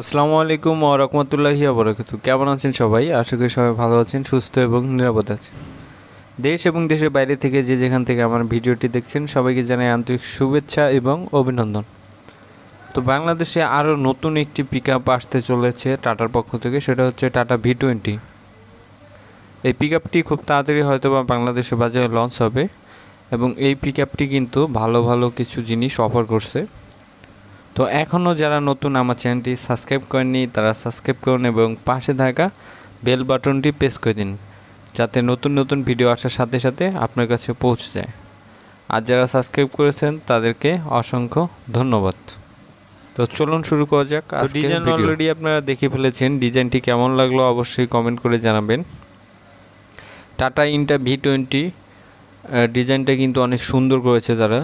আসসালামু আলাইকুম ও রহমতুল্লাহি আবরাকাতু কেমন আছেন সবাই আশা করি সবাই ভালো আছেন সুস্থ এবং নিরাপদ আছেন দেশ এবং দেশের বাইরে থেকে যে যেখান থেকে আমার ভিডিওটি দেখছেন সবাইকে জানাই আন্তরিক শুভেচ্ছা এবং অভিনন্দন তো বাংলাদেশে আরও নতুন একটি পিক আসতে চলেছে টাটার পক্ষ থেকে সেটা হচ্ছে টাটা ভি টোয়েন্টি এই পিক খুব তাড়াতাড়ি হয়তো বা বাংলাদেশের বাজারে লঞ্চ হবে এবং এই পিক কিন্তু ভালো ভালো কিছু জিনিস অফার করছে তো এখনও যারা নতুন আমার চ্যানেলটি সাবস্ক্রাইব করেননি তারা সাবস্ক্রাইব করুন এবং পাশে থাকা বেল বাটনটি প্রেস করে দিন যাতে নতুন নতুন ভিডিও আসার সাথে সাথে আপনার কাছে পৌঁছে যায় আর যারা সাবস্ক্রাইব করেছেন তাদেরকে অসংখ্য ধন্যবাদ তো চলুন শুরু করা যাক ডিজাইন অলরেডি আপনারা দেখে ফেলেছেন ডিজাইনটি কেমন লাগলো অবশ্যই কমেন্ট করে জানাবেন টাটা ইন্টা ভি টোয়েন্টি ডিজাইনটা কিন্তু অনেক সুন্দর করেছে তারা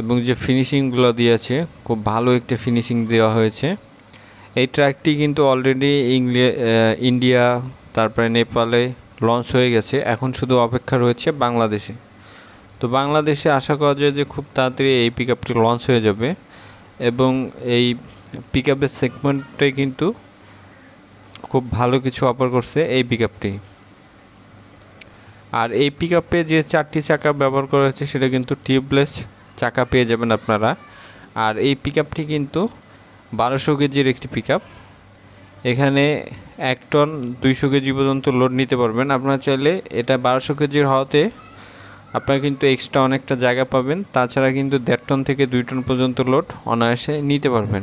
এবং যে ফিনিশিংগুলো দিয়েছে খুব ভালো একটা ফিনিশিং দেওয়া হয়েছে এই ট্র্যাকটি কিন্তু অলরেডি ইন্ডিয়া তারপরে নেপালে লঞ্চ হয়ে গেছে এখন শুধু অপেক্ষা রয়েছে বাংলাদেশে তো বাংলাদেশে আশা করা যায় যে খুব তাড়াতাড়ি এই পিক আপটি লঞ্চ হয়ে যাবে এবং এই পিক আপের সেগমেন্টে কিন্তু খুব ভালো কিছু অফার করছে এই পিক আপটি আর এই পিক আপে যে চারটি চাকা ব্যবহার করা হয়েছে সেটা কিন্তু টিউবলেস চাকা পেয়ে যাবেন আপনারা আর এই পিক কিন্তু বারোশো কেজির একটি পিক এখানে এক টন দুইশো কেজি পর্যন্ত লোড নিতে পারবেন আপনারা চাইলে এটা বারোশো কেজির হওয়াতে আপনারা কিন্তু এক্সট্রা অনেকটা জায়গা পাবেন তাছাড়া কিন্তু দেড় টন থেকে দুই টন পর্যন্ত লোড অনায়াসে নিতে পারবেন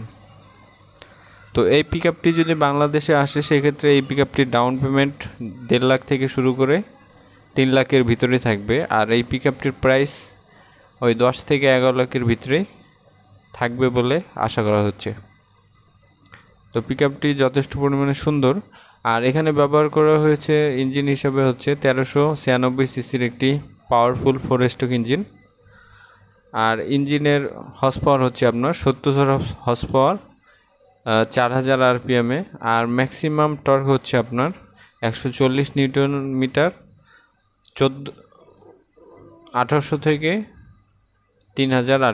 তো এই পিক যদি বাংলাদেশে আসে সেক্ষেত্রে এই পিক ডাউন পেমেন্ট দেড় লাখ থেকে শুরু করে তিন লাখের ভিতরে থাকবে আর এই পিক প্রাইস ওই দশ থেকে এগারো লাখের ভিতরে থাকবে বলে আশা করা হচ্ছে তো পিক আপটি যথেষ্ট পরিমাণে সুন্দর আর এখানে ব্যবহার করা হয়েছে ইঞ্জিন হিসাবে হচ্ছে তেরোশো ছিয়ানব্বই সিসির একটি পাওয়ারফুল ফোরেস্টক ইঞ্জিন আর ইঞ্জিনের হর্স পাওয়ার হচ্ছে আপনার সত্তর হর্স পাওয়ার চার হাজার আরপিএমে আর ম্যাক্সিমাম টর্ক হচ্ছে আপনার একশো চল্লিশ নিউটন মিটার চোদ্দ আঠারোশো থেকে তিন হাজার এ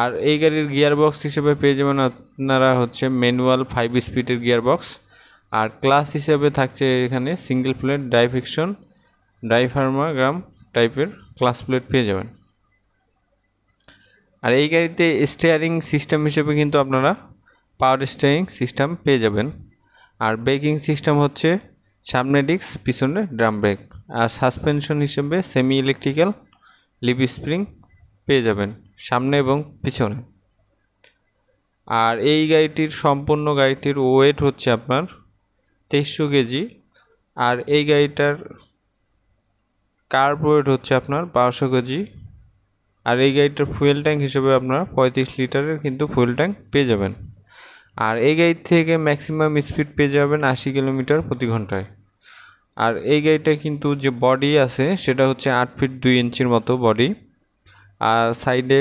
আর এই গাড়ির গিয়ার বক্স হিসেবে পেয়ে যাবেন আপনারা হচ্ছে ম্যানুয়াল ফাইভ স্পিডের গিয়ার বক্স আর ক্লাস হিসেবে থাকছে এখানে সিঙ্গেল প্লেট ডাইফিকশন ডাইফার্মাগ্রাম টাইপের ক্লাস প্লেট পেয়ে যাবেন আর এই গাড়িতে স্টিয়ারিং সিস্টেম হিসেবে কিন্তু আপনারা পাওয়ার স্টিয়ারিং সিস্টেম পেয়ে যাবেন আর ব্রেকিং সিস্টেম হচ্ছে সামনে ডিস্ক পিছনে ড্রাম ব্রেক আর সাসপেনশন হিসেবে সেমি ইলেকট্রিক্যাল লিপ স্প্রিং পেয়ে যাবেন সামনে এবং পিছনে আর এই গাড়িটির সম্পূর্ণ গাড়িটির ওয়েট হচ্ছে আপনার তেইশশো কেজি আর এই গাড়িটার কার্ব ওয়েট হচ্ছে আপনার বারোশো কেজি আর এই গাড়িটার ফুয়েল ট্যাঙ্ক হিসেবে আপনার পঁয়ত্রিশ লিটারের কিন্তু ফুয়েল ট্যাঙ্ক পেয়ে যাবেন আর এই গাড়ি থেকে ম্যাক্সিমাম স্পিড পেয়ে যাবেন আশি কিলোমিটার প্রতি ঘন্টায় আর এই গাড়িটা কিন্তু যে বডি আছে সেটা হচ্ছে আট ফিট দুই ইঞ্চির মতো বডি আর সাইডে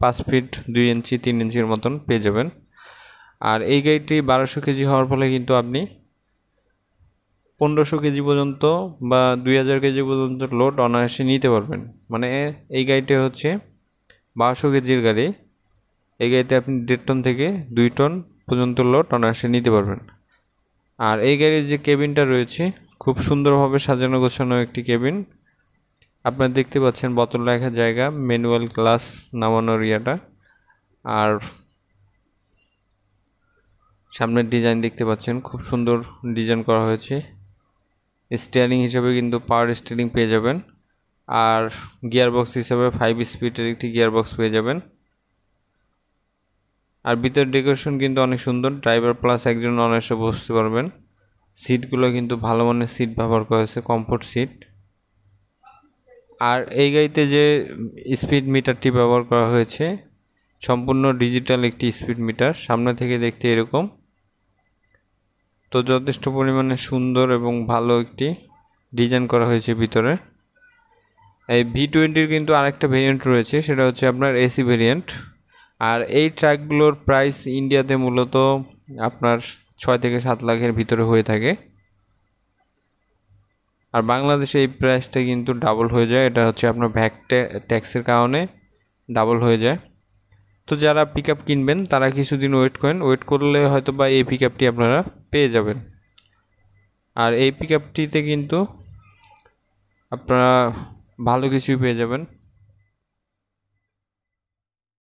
পাঁচ ফিট দুই ইঞ্চি তিন ইঞ্চির মতন পেয়ে যাবেন আর এই গাড়িটি বারোশো কেজি হওয়ার ফলে কিন্তু আপনি পনেরোশো কেজি পর্যন্ত বা দুই হাজার কেজি পর্যন্ত লোড অনায়াসে নিতে পারবেন মানে এই গাড়িটা হচ্ছে বারোশো কেজির গাড়ি এই গাড়িতে আপনি দেড় টন থেকে দুই টন পর্যন্ত লোড অনায়াসে নিতে পারবেন আর এই গাড়ির যে কেবিনটা রয়েছে খুব সুন্দরভাবে সাজানো গোছানো একটি কেবিন আপনারা দেখতে পাচ্ছেন বোতল রাখার জায়গা ম্যানুয়াল ক্লাস নামানোর ইয়াটা আর সামনের ডিজাইন দেখতে পাচ্ছেন খুব সুন্দর ডিজাইন করা হয়েছে স্টিয়ারিং হিসাবে কিন্তু পাওয়ার স্টিয়ারিং পেয়ে যাবেন আর গিয়ারবক্স হিসাবে ফাইভ স্পিডের একটি গিয়ারবক্স পেয়ে যাবেন আর ভিতরের ডেকোরেশন কিন্তু অনেক সুন্দর ড্রাইভার প্লাস একজন অনায়াসে বসতে পারবেন সিটগুলো কিন্তু ভালো মানের সিট ব্যবহার করা হয়েছে কমফোর্ট সিট আর এই গাড়িতে যে স্পিড মিটারটি ব্যবহার করা হয়েছে সম্পূর্ণ ডিজিটাল একটি স্পিড মিটার সামনে থেকে দেখতে এরকম তো যথেষ্ট পরিমাণে সুন্দর এবং ভালো একটি ডিজাইন করা হয়েছে ভিতরে এই ভি টোয়েন্টির কিন্তু আরেকটা ভেরিয়েন্ট রয়েছে সেটা হচ্ছে আপনার এসি ভেরিয়েন্ট আর এই ট্র্যাকগুলোর প্রাইস ইন্ডিয়াতে মূলত আপনার ছয় থেকে সাত লাখের ভিতরে হয়ে থাকে আর বাংলাদেশে এই প্রাইসটা কিন্তু ডাবল হয়ে যায় এটা হচ্ছে আপনার ভ্যাক ট্যাক্সের কারণে ডাবল হয়ে যায় তো যারা পিক কিনবেন তারা কিছুদিন ওয়েট করেন ওয়েট করলে হয়তো বা এই পিক আপনারা পেয়ে যাবেন আর এই পিক কিন্তু আপনারা ভালো কিছুই পেয়ে যাবেন